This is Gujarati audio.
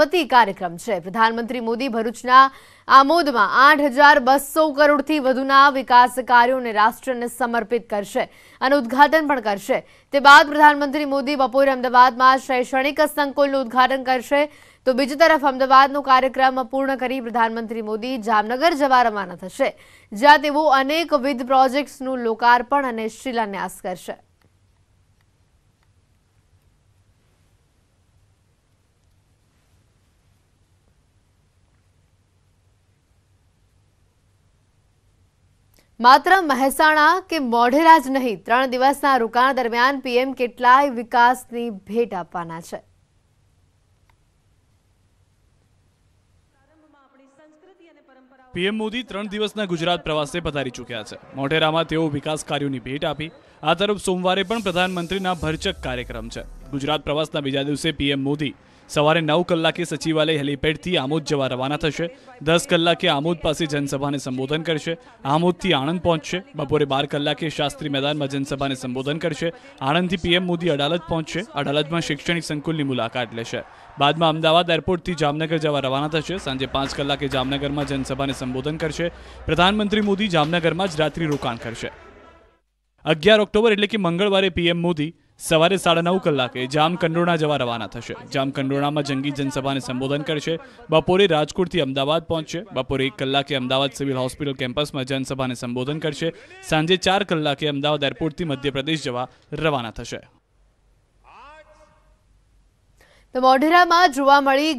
વતી કાર્યક્રમ છે પ્રધાનમંત્રી મોદી ભરૂચના આમોદમાં આઠ હજાર બસો કરોડથી વધુના વિકાસ કાર્યોને રાષ્ટ્રને સમર્પિત કરશે અને ઉદ્ઘાટન પણ કરશે તે બાદ પ્રધાનમંત્રી મોદી બપોરે અમદાવાદમાં શૈક્ષણિક સંકુલનું ઉદ્ઘાટન કરશે તો બીજી તરફ અમદાવાદનો કાર્યક્રમ પૂર્ણ કરી પ્રધાનમંત્રી મોદી જામનગર જવા રવાના થશે જ્યાં તેઓ અનેકવિધ પ્રોજેક્ટ્સનું લોકાર્પણ અને શિલાન્યાસ કરશે માત્ર મહેસાણા કે મોઢેરા જ નહીં ત્રણ દિવસના રોકાણ દરમિયાન પીએમ કેટલાય વિકાસની ભેટ આપવાના છે પીએમ મોદી ત્રણ દિવસના ગુજરાત પ્રવાસે પધારી ચૂક્યા છે મોઢેરામાં તેઓ વિકાસ કાર્યોની ભેટ આપી આ તરફ સોમવારે પણ પ્રધાનમંત્રીના ભરચક કાર્યક્રમ છે ગુજરાત પ્રવાસના બીજા દિવસે પીએમ મોદી સવારે નવ કલાકે સચિવાલય હેલીપેડથી આમોદ જવા રવાના થશે દસ કલાકે આમોદ પાસે જનસભાને સંબોધન કરશે આમોદથી આણંદ પહોંચશે બપોરે બાર કલાકે શાસ્ત્રી મેદાનમાં જનસભાને સંબોધન કરશે આણંદથી પીએમ મોદી અડાલત પહોંચશે અડાલતમાં શૈક્ષણિક સંકુલની મુલાકાત લેશે બાદમાં અમદાવાદ એરપોર્ટથી જામનગર જવા રવાના થશે સાંજે પાંચ કલાકે જામનગરમાં જનસભાને સંબોધન કરશે પ્રધાનમંત્રી મોદી જામનગરમાં જ રાત્રિ રોકાણ કરશે અગિયાર ઓક્ટોબર એટલે કે મંગળવારે પીએમ મોદી સવારે સાડા નવ કલાકે જામ જામકંડોરણા જવા રવાના થશે જામકંડોરણામાં જંગી જનસભાને સંબોધન કરશે બપોરે રાજકોટથી અમદાવાદ પહોંચશે બપોરે એક કલાકે અમદાવાદ સિવિલ હોસ્પિટલ કેમ્પસમાં જનસભાને સંબોધન કરશે સાંજે ચાર કલાકે અમદાવાદ એરપોર્ટથી મધ્યપ્રદેશ જવા રવાના થશે તો મોઢેરામાં જોવા મળી